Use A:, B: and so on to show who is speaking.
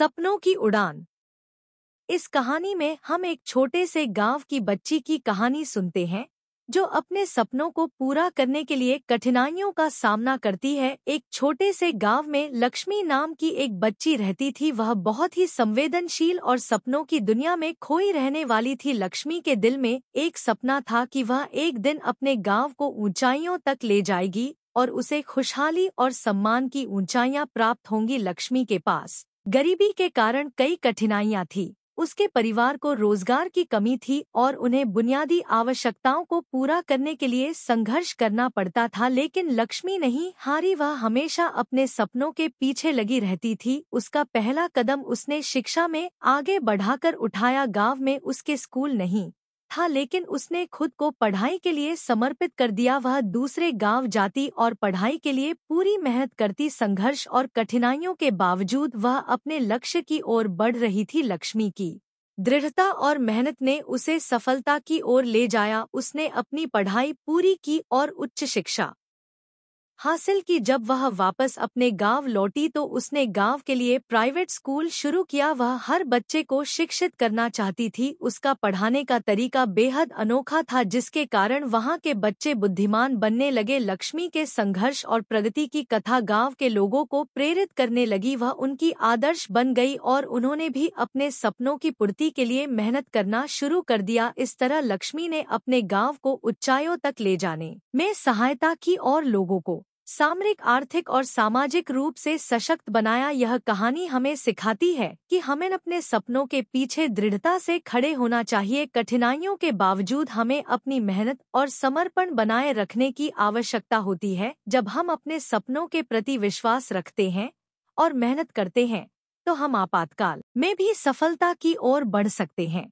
A: सपनों की उड़ान इस कहानी में हम एक छोटे से गांव की बच्ची की कहानी सुनते हैं जो अपने सपनों को पूरा करने के लिए कठिनाइयों का सामना करती है एक छोटे से गांव में लक्ष्मी नाम की एक बच्ची रहती थी वह बहुत ही संवेदनशील और सपनों की दुनिया में खोई रहने वाली थी लक्ष्मी के दिल में एक सपना था कि वह एक दिन अपने गांव को ऊंचाइयों तक ले जाएगी और उसे खुशहाली और सम्मान की ऊंचाइयां प्राप्त होंगी लक्ष्मी के पास गरीबी के कारण कई कठिनाइयां थी उसके परिवार को रोजगार की कमी थी और उन्हें बुनियादी आवश्यकताओं को पूरा करने के लिए संघर्ष करना पड़ता था लेकिन लक्ष्मी नहीं हारी वह हमेशा अपने सपनों के पीछे लगी रहती थी उसका पहला कदम उसने शिक्षा में आगे बढ़ाकर उठाया गांव में उसके स्कूल नहीं था लेकिन उसने खुद को पढ़ाई के लिए समर्पित कर दिया वह दूसरे गांव जाती और पढ़ाई के लिए पूरी मेहनत करती संघर्ष और कठिनाइयों के बावजूद वह अपने लक्ष्य की ओर बढ़ रही थी लक्ष्मी की दृढ़ता और मेहनत ने उसे सफलता की ओर ले जाया उसने अपनी पढ़ाई पूरी की और उच्च शिक्षा हासिल की जब वह वापस अपने गांव लौटी तो उसने गांव के लिए प्राइवेट स्कूल शुरू किया वह हर बच्चे को शिक्षित करना चाहती थी उसका पढ़ाने का तरीका बेहद अनोखा था जिसके कारण वहां के बच्चे बुद्धिमान बनने लगे लक्ष्मी के संघर्ष और प्रगति की कथा गांव के लोगों को प्रेरित करने लगी वह उनकी आदर्श बन गई और उन्होंने भी अपने सपनों की पूर्ति के लिए मेहनत करना शुरू कर दिया इस तरह लक्ष्मी ने अपने गाँव को उच्चाइयों तक ले जाने में सहायता की और लोगों को सामरिक आर्थिक और सामाजिक रूप से सशक्त बनाया यह कहानी हमें सिखाती है कि हमें अपने सपनों के पीछे दृढ़ता से खड़े होना चाहिए कठिनाइयों के बावजूद हमें अपनी मेहनत और समर्पण बनाए रखने की आवश्यकता होती है जब हम अपने सपनों के प्रति विश्वास रखते हैं और मेहनत करते हैं तो हम आपातकाल में भी सफलता की ओर बढ़ सकते हैं